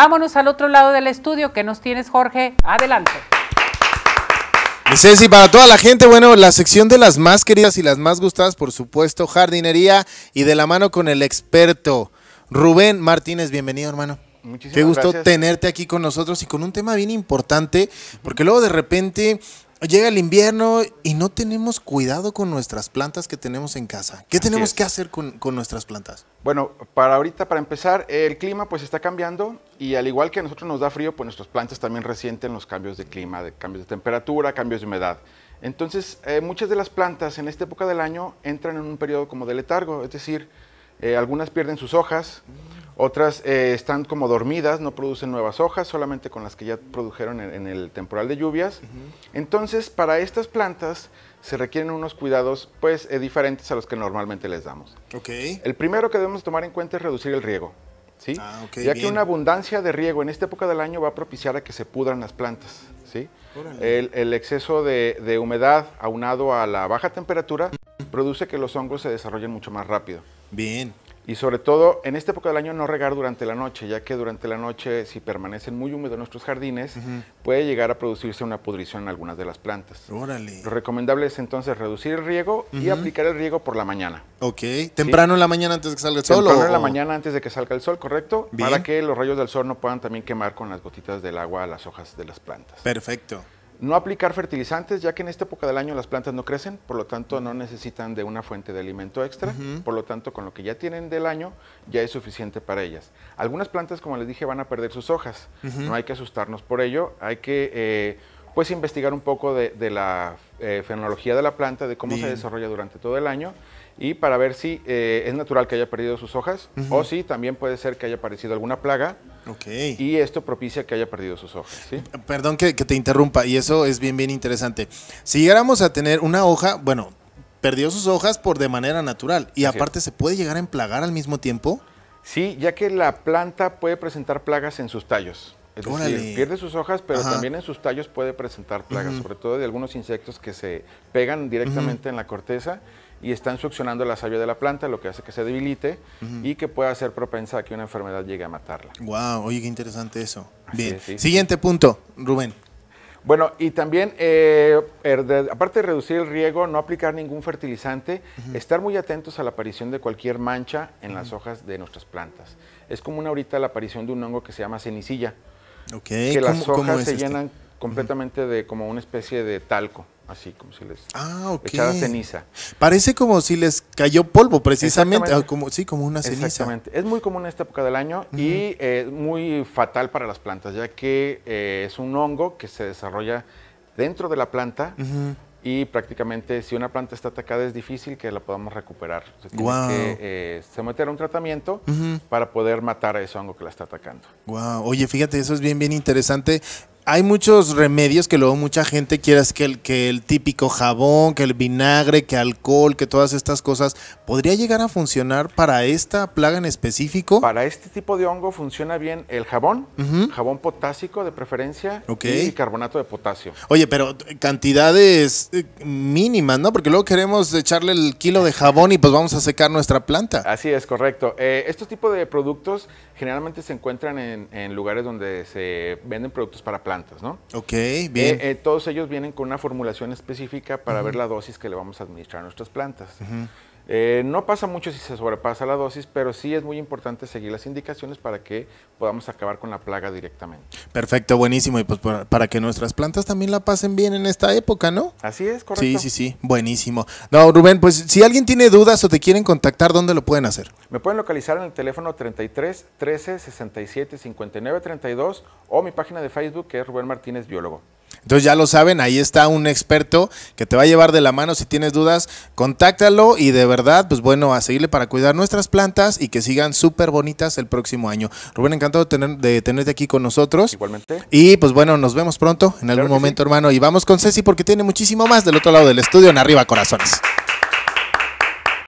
Vámonos al otro lado del estudio que nos tienes, Jorge. Adelante. Y para toda la gente, bueno, la sección de las más queridas y las más gustadas, por supuesto, jardinería y de la mano con el experto Rubén Martínez. Bienvenido, hermano. Muchísimas Qué gusto tenerte aquí con nosotros y con un tema bien importante, porque luego de repente llega el invierno y no tenemos cuidado con nuestras plantas que tenemos en casa. ¿Qué tenemos que hacer con, nuestras plantas? Bueno, para ahorita, para empezar, el clima pues está cambiando y al igual que a nosotros nos da frío, pues nuestras plantas también resienten los cambios de clima, de cambios de temperatura, cambios de humedad. Entonces, eh, muchas de las plantas en esta época del año entran en un periodo como de letargo, es decir, eh, algunas pierden sus hojas. Otras eh, están como dormidas, no producen nuevas hojas, solamente con las que ya produjeron en, el temporal de lluvias. Entonces, para estas plantas se requieren unos cuidados pues eh, diferentes a los que normalmente les damos. El primero que debemos tomar en cuenta es reducir el riego. ¿sí? Ah, ya que una abundancia de riego en esta época del año va a propiciar a que se pudran las plantas. ¿sí? El, exceso de, de humedad aunado a la baja temperatura produce que los hongos se desarrollen mucho más rápido. Bien. Y sobre todo, en esta época del año no regar durante la noche, ya que durante la noche, si permanecen muy húmedos nuestros jardines, puede llegar a producirse una pudrición en algunas de las plantas. Órale. Lo recomendable es entonces reducir el riego y aplicar el riego por la mañana. Ok. ¿Temprano en la mañana antes de que salga el sol? Temprano en la mañana antes de que salga el sol, correcto. Para que los rayos del sol no puedan también quemar con las gotitas del agua las hojas de las plantas. Perfecto. No aplicar fertilizantes, ya que en esta época del año las plantas no crecen, por lo tanto no necesitan de una fuente de alimento extra, por lo tanto con lo que ya tienen del año ya es suficiente para ellas. Algunas plantas, como les dije, van a perder sus hojas, no hay que asustarnos por ello, hay que... Eh, pues investigar un poco de, la eh, fenología de la planta, de cómo se desarrolla durante todo el año y para ver si eh, es natural que haya perdido sus hojas o si también puede ser que haya aparecido alguna plaga okay. y esto propicia que haya perdido sus hojas. Perdón que, te interrumpa y eso es bien, bien interesante. Si llegáramos a tener una hoja, bueno, perdió sus hojas por de manera natural y aparte se puede llegar a emplagar al mismo tiempo. Sí, ya que la planta puede presentar plagas en sus tallos. Es pierde sus hojas, pero también en sus tallos puede presentar plagas, sobre todo de algunos insectos que se pegan directamente en la corteza y están succionando la savia de la planta, lo que hace que se debilite y que pueda ser propensa a que una enfermedad llegue a matarla. Wow, oye, qué interesante eso. Bien. Siguiente punto, Rubén. Bueno, y también, eh, er, aparte de reducir el riego, no aplicar ningún fertilizante, estar muy atentos a la aparición de cualquier mancha en las hojas de nuestras plantas. Es común ahorita la aparición de un hongo que se llama cenicilla. Que las hojas se este? llenan completamente de como una especie de talco, así como si les ah, echara ceniza. Parece como si les cayó polvo, precisamente, como, sí, como una ceniza. Exactamente. Es muy común en esta época del año y es eh, muy fatal para las plantas, ya que eh, es un hongo que se desarrolla dentro de la planta y prácticamente si una planta está atacada es difícil que la podamos recuperar. Se que eh, someter a un tratamiento para poder matar a ese hongo que la está atacando. Wow. Oye, fíjate, eso es bien, bien interesante hay muchos remedios que luego mucha gente quiere que el, que el típico jabón, que el vinagre, que alcohol, que todas estas cosas, ¿podría llegar a funcionar para esta plaga en específico? Para este tipo de hongo funciona bien el jabón, jabón potásico de preferencia y carbonato de potasio. Oye, pero cantidades eh, mínimas, ¿no? Porque luego queremos echarle el kilo de jabón y pues vamos a secar nuestra planta. Así es, correcto. Eh, estos tipos de productos generalmente se encuentran en lugares donde se venden productos para plantas ¿no? Ok, bien. Eh, eh, todos ellos vienen con una formulación específica para ver la dosis que le vamos a administrar a nuestras plantas. Eh, no pasa mucho si se sobrepasa la dosis, pero sí es muy importante seguir las indicaciones para que podamos acabar con la plaga directamente. Perfecto, buenísimo. Y pues para que nuestras plantas también la pasen bien en esta época, ¿no? Así es, correcto. Sí, sí, sí, buenísimo. No, Rubén, pues si alguien tiene dudas o te quieren contactar, ¿dónde lo pueden hacer? Me pueden localizar en el teléfono 33 13 67 59 32 o mi página de Facebook que es Rubén Martínez Biólogo. Entonces ya lo saben, ahí está un experto que te va a llevar de la mano si tienes dudas, contáctalo y de verdad, pues bueno, a seguirle para cuidar nuestras plantas y que sigan súper bonitas el próximo año. Rubén, encantado de, tener, de tenerte aquí con nosotros. Igualmente. Y pues bueno, nos vemos pronto en algún momento, hermano. Y vamos con Ceci porque tiene muchísimo más del otro lado del estudio en Arriba Corazones.